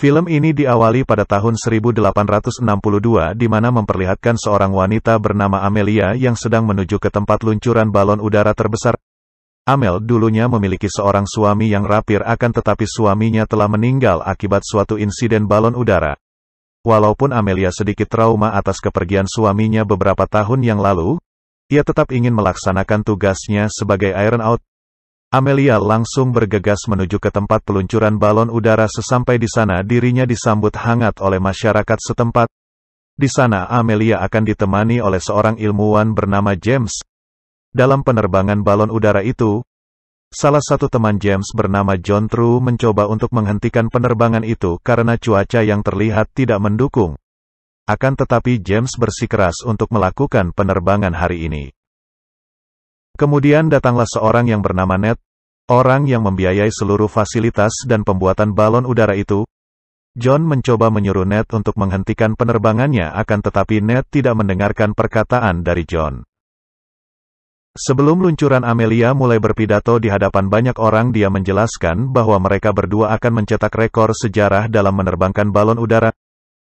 Film ini diawali pada tahun 1862 di mana memperlihatkan seorang wanita bernama Amelia yang sedang menuju ke tempat luncuran balon udara terbesar. Amel dulunya memiliki seorang suami yang rapir akan tetapi suaminya telah meninggal akibat suatu insiden balon udara. Walaupun Amelia sedikit trauma atas kepergian suaminya beberapa tahun yang lalu, ia tetap ingin melaksanakan tugasnya sebagai Iron Out. Amelia langsung bergegas menuju ke tempat peluncuran balon udara sesampai di sana dirinya disambut hangat oleh masyarakat setempat. Di sana Amelia akan ditemani oleh seorang ilmuwan bernama James. Dalam penerbangan balon udara itu, salah satu teman James bernama John True mencoba untuk menghentikan penerbangan itu karena cuaca yang terlihat tidak mendukung. Akan tetapi James bersikeras untuk melakukan penerbangan hari ini. Kemudian datanglah seorang yang bernama Ned, orang yang membiayai seluruh fasilitas dan pembuatan balon udara itu. John mencoba menyuruh Ned untuk menghentikan penerbangannya akan tetapi Ned tidak mendengarkan perkataan dari John. Sebelum luncuran Amelia mulai berpidato di hadapan banyak orang dia menjelaskan bahwa mereka berdua akan mencetak rekor sejarah dalam menerbangkan balon udara,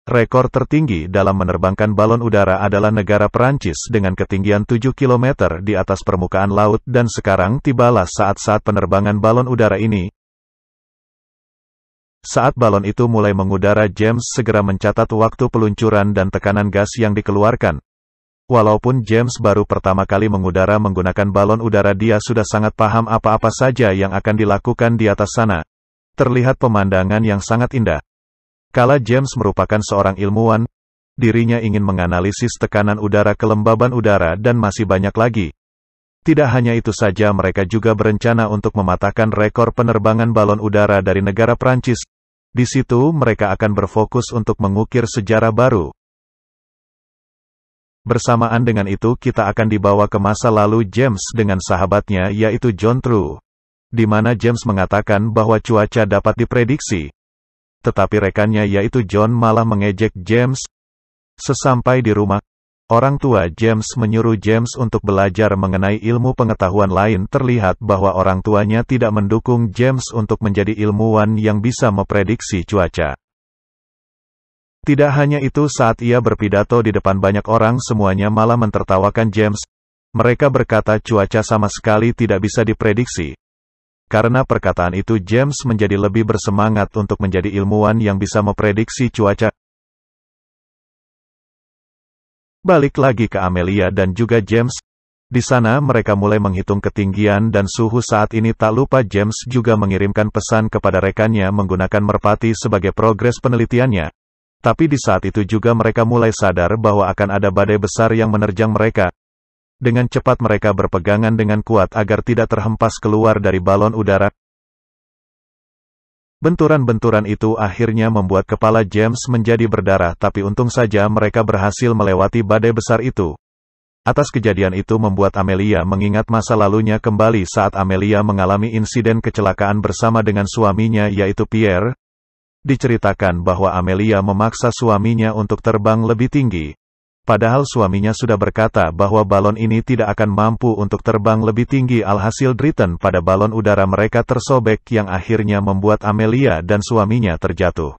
Rekor tertinggi dalam menerbangkan balon udara adalah negara Perancis dengan ketinggian 7 km di atas permukaan laut dan sekarang tibalah saat-saat penerbangan balon udara ini. Saat balon itu mulai mengudara James segera mencatat waktu peluncuran dan tekanan gas yang dikeluarkan. Walaupun James baru pertama kali mengudara menggunakan balon udara dia sudah sangat paham apa-apa saja yang akan dilakukan di atas sana. Terlihat pemandangan yang sangat indah. Kala James merupakan seorang ilmuwan, dirinya ingin menganalisis tekanan udara kelembaban udara dan masih banyak lagi. Tidak hanya itu saja mereka juga berencana untuk mematahkan rekor penerbangan balon udara dari negara Prancis. Di situ mereka akan berfokus untuk mengukir sejarah baru. Bersamaan dengan itu kita akan dibawa ke masa lalu James dengan sahabatnya yaitu John True. Di mana James mengatakan bahwa cuaca dapat diprediksi. Tetapi rekannya yaitu John malah mengejek James. Sesampai di rumah, orang tua James menyuruh James untuk belajar mengenai ilmu pengetahuan lain terlihat bahwa orang tuanya tidak mendukung James untuk menjadi ilmuwan yang bisa memprediksi cuaca. Tidak hanya itu saat ia berpidato di depan banyak orang semuanya malah mentertawakan James. Mereka berkata cuaca sama sekali tidak bisa diprediksi, karena perkataan itu James menjadi lebih bersemangat untuk menjadi ilmuwan yang bisa memprediksi cuaca. Balik lagi ke Amelia dan juga James. Di sana mereka mulai menghitung ketinggian dan suhu saat ini tak lupa James juga mengirimkan pesan kepada rekannya menggunakan merpati sebagai progres penelitiannya. Tapi di saat itu juga mereka mulai sadar bahwa akan ada badai besar yang menerjang mereka. Dengan cepat mereka berpegangan dengan kuat agar tidak terhempas keluar dari balon udara. Benturan-benturan itu akhirnya membuat kepala James menjadi berdarah tapi untung saja mereka berhasil melewati badai besar itu. Atas kejadian itu membuat Amelia mengingat masa lalunya kembali saat Amelia mengalami insiden kecelakaan bersama dengan suaminya yaitu Pierre. Diceritakan bahwa Amelia memaksa suaminya untuk terbang lebih tinggi. Padahal suaminya sudah berkata bahwa balon ini tidak akan mampu untuk terbang lebih tinggi alhasil Dritten pada balon udara mereka tersobek yang akhirnya membuat Amelia dan suaminya terjatuh.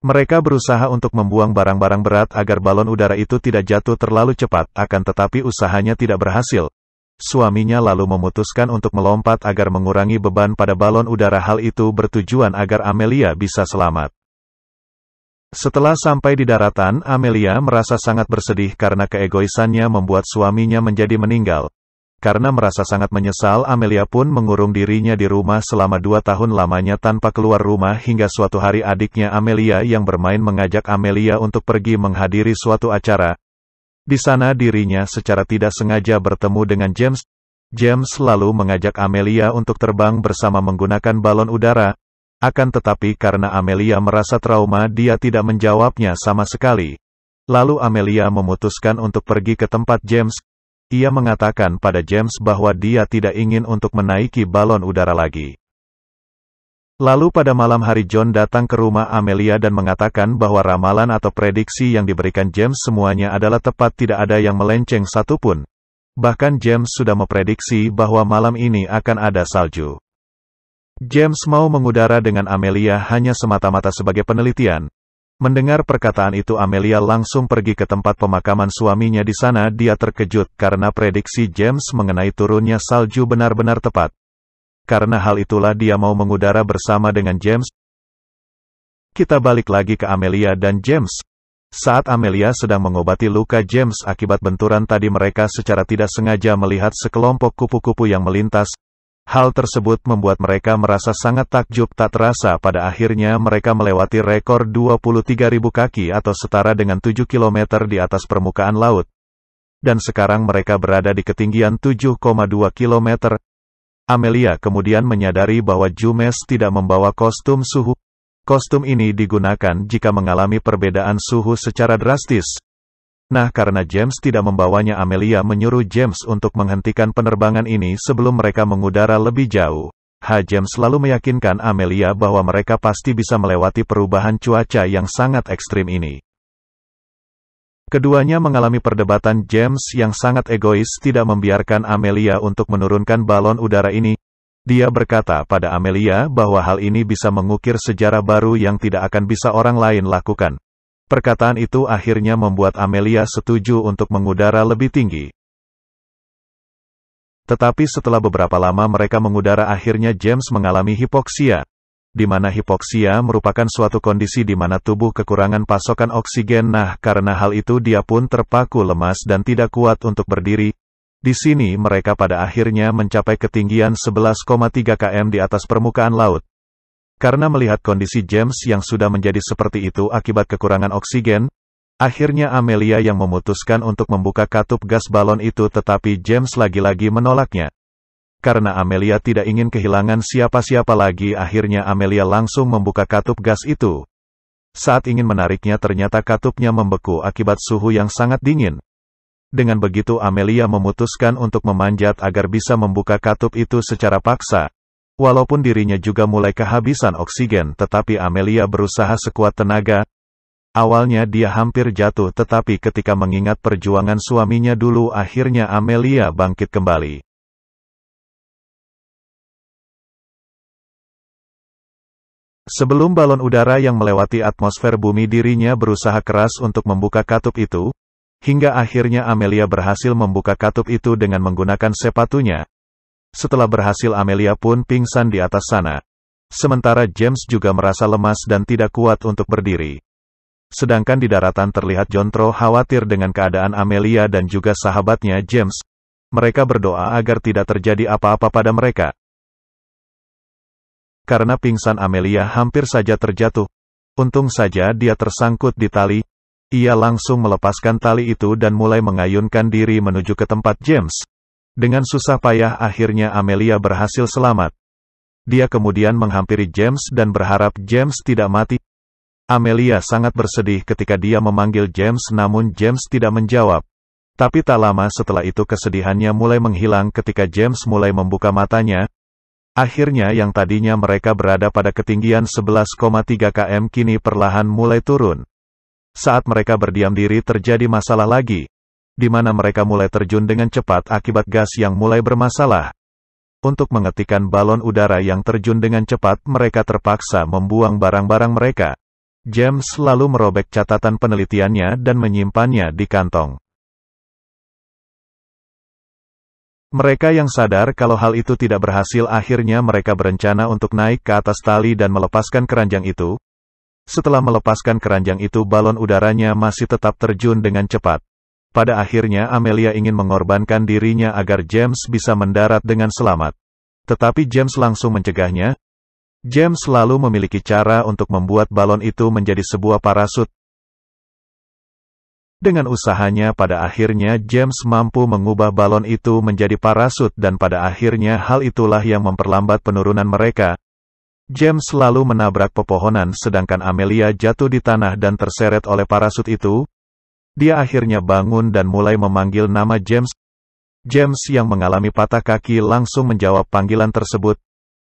Mereka berusaha untuk membuang barang-barang berat agar balon udara itu tidak jatuh terlalu cepat, akan tetapi usahanya tidak berhasil. Suaminya lalu memutuskan untuk melompat agar mengurangi beban pada balon udara hal itu bertujuan agar Amelia bisa selamat. Setelah sampai di daratan, Amelia merasa sangat bersedih karena keegoisannya membuat suaminya menjadi meninggal. Karena merasa sangat menyesal, Amelia pun mengurung dirinya di rumah selama dua tahun lamanya tanpa keluar rumah hingga suatu hari adiknya Amelia yang bermain mengajak Amelia untuk pergi menghadiri suatu acara. Di sana dirinya secara tidak sengaja bertemu dengan James. James lalu mengajak Amelia untuk terbang bersama menggunakan balon udara, akan tetapi karena Amelia merasa trauma dia tidak menjawabnya sama sekali. Lalu Amelia memutuskan untuk pergi ke tempat James. Ia mengatakan pada James bahwa dia tidak ingin untuk menaiki balon udara lagi. Lalu pada malam hari John datang ke rumah Amelia dan mengatakan bahwa ramalan atau prediksi yang diberikan James semuanya adalah tepat tidak ada yang melenceng satupun. Bahkan James sudah memprediksi bahwa malam ini akan ada salju. James mau mengudara dengan Amelia hanya semata-mata sebagai penelitian. Mendengar perkataan itu Amelia langsung pergi ke tempat pemakaman suaminya di sana dia terkejut karena prediksi James mengenai turunnya salju benar-benar tepat. Karena hal itulah dia mau mengudara bersama dengan James. Kita balik lagi ke Amelia dan James. Saat Amelia sedang mengobati luka James akibat benturan tadi mereka secara tidak sengaja melihat sekelompok kupu-kupu yang melintas, Hal tersebut membuat mereka merasa sangat takjub tak terasa pada akhirnya mereka melewati rekor 23.000 kaki atau setara dengan 7 km di atas permukaan laut. Dan sekarang mereka berada di ketinggian 7,2 km. Amelia kemudian menyadari bahwa Jumes tidak membawa kostum suhu. Kostum ini digunakan jika mengalami perbedaan suhu secara drastis. Nah karena James tidak membawanya Amelia menyuruh James untuk menghentikan penerbangan ini sebelum mereka mengudara lebih jauh. H. James selalu meyakinkan Amelia bahwa mereka pasti bisa melewati perubahan cuaca yang sangat ekstrim ini. Keduanya mengalami perdebatan James yang sangat egois tidak membiarkan Amelia untuk menurunkan balon udara ini. Dia berkata pada Amelia bahwa hal ini bisa mengukir sejarah baru yang tidak akan bisa orang lain lakukan. Perkataan itu akhirnya membuat Amelia setuju untuk mengudara lebih tinggi. Tetapi setelah beberapa lama mereka mengudara akhirnya James mengalami hipoksia. Di mana hipoksia merupakan suatu kondisi di mana tubuh kekurangan pasokan oksigen nah karena hal itu dia pun terpaku lemas dan tidak kuat untuk berdiri. Di sini mereka pada akhirnya mencapai ketinggian 11,3 km di atas permukaan laut. Karena melihat kondisi James yang sudah menjadi seperti itu akibat kekurangan oksigen, akhirnya Amelia yang memutuskan untuk membuka katup gas balon itu tetapi James lagi-lagi menolaknya. Karena Amelia tidak ingin kehilangan siapa-siapa lagi akhirnya Amelia langsung membuka katup gas itu. Saat ingin menariknya ternyata katupnya membeku akibat suhu yang sangat dingin. Dengan begitu Amelia memutuskan untuk memanjat agar bisa membuka katup itu secara paksa. Walaupun dirinya juga mulai kehabisan oksigen tetapi Amelia berusaha sekuat tenaga. Awalnya dia hampir jatuh tetapi ketika mengingat perjuangan suaminya dulu akhirnya Amelia bangkit kembali. Sebelum balon udara yang melewati atmosfer bumi dirinya berusaha keras untuk membuka katup itu, hingga akhirnya Amelia berhasil membuka katup itu dengan menggunakan sepatunya, setelah berhasil Amelia pun pingsan di atas sana. Sementara James juga merasa lemas dan tidak kuat untuk berdiri. Sedangkan di daratan terlihat Jontro khawatir dengan keadaan Amelia dan juga sahabatnya James. Mereka berdoa agar tidak terjadi apa-apa pada mereka. Karena pingsan Amelia hampir saja terjatuh. Untung saja dia tersangkut di tali. Ia langsung melepaskan tali itu dan mulai mengayunkan diri menuju ke tempat James. Dengan susah payah akhirnya Amelia berhasil selamat. Dia kemudian menghampiri James dan berharap James tidak mati. Amelia sangat bersedih ketika dia memanggil James namun James tidak menjawab. Tapi tak lama setelah itu kesedihannya mulai menghilang ketika James mulai membuka matanya. Akhirnya yang tadinya mereka berada pada ketinggian 11,3 km kini perlahan mulai turun. Saat mereka berdiam diri terjadi masalah lagi di mana mereka mulai terjun dengan cepat akibat gas yang mulai bermasalah. Untuk mengetikan balon udara yang terjun dengan cepat, mereka terpaksa membuang barang-barang mereka. James selalu merobek catatan penelitiannya dan menyimpannya di kantong. Mereka yang sadar kalau hal itu tidak berhasil akhirnya mereka berencana untuk naik ke atas tali dan melepaskan keranjang itu. Setelah melepaskan keranjang itu balon udaranya masih tetap terjun dengan cepat. Pada akhirnya Amelia ingin mengorbankan dirinya agar James bisa mendarat dengan selamat. Tetapi James langsung mencegahnya. James selalu memiliki cara untuk membuat balon itu menjadi sebuah parasut. Dengan usahanya pada akhirnya James mampu mengubah balon itu menjadi parasut dan pada akhirnya hal itulah yang memperlambat penurunan mereka. James selalu menabrak pepohonan sedangkan Amelia jatuh di tanah dan terseret oleh parasut itu, dia akhirnya bangun dan mulai memanggil nama James. James yang mengalami patah kaki langsung menjawab panggilan tersebut.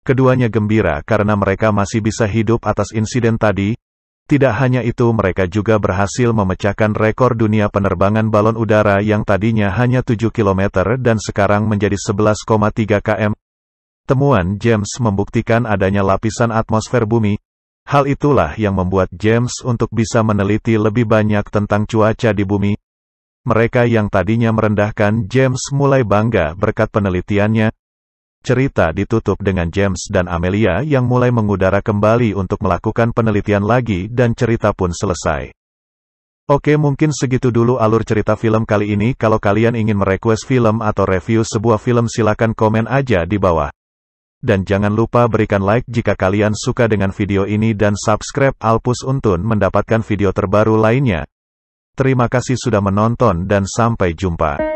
Keduanya gembira karena mereka masih bisa hidup atas insiden tadi. Tidak hanya itu mereka juga berhasil memecahkan rekor dunia penerbangan balon udara yang tadinya hanya 7 km dan sekarang menjadi 11,3 km. Temuan James membuktikan adanya lapisan atmosfer bumi, Hal itulah yang membuat James untuk bisa meneliti lebih banyak tentang cuaca di bumi. Mereka yang tadinya merendahkan James mulai bangga berkat penelitiannya. Cerita ditutup dengan James dan Amelia yang mulai mengudara kembali untuk melakukan penelitian lagi dan cerita pun selesai. Oke mungkin segitu dulu alur cerita film kali ini kalau kalian ingin merequest film atau review sebuah film silakan komen aja di bawah. Dan jangan lupa berikan like jika kalian suka dengan video ini dan subscribe Alpus Untun mendapatkan video terbaru lainnya. Terima kasih sudah menonton dan sampai jumpa.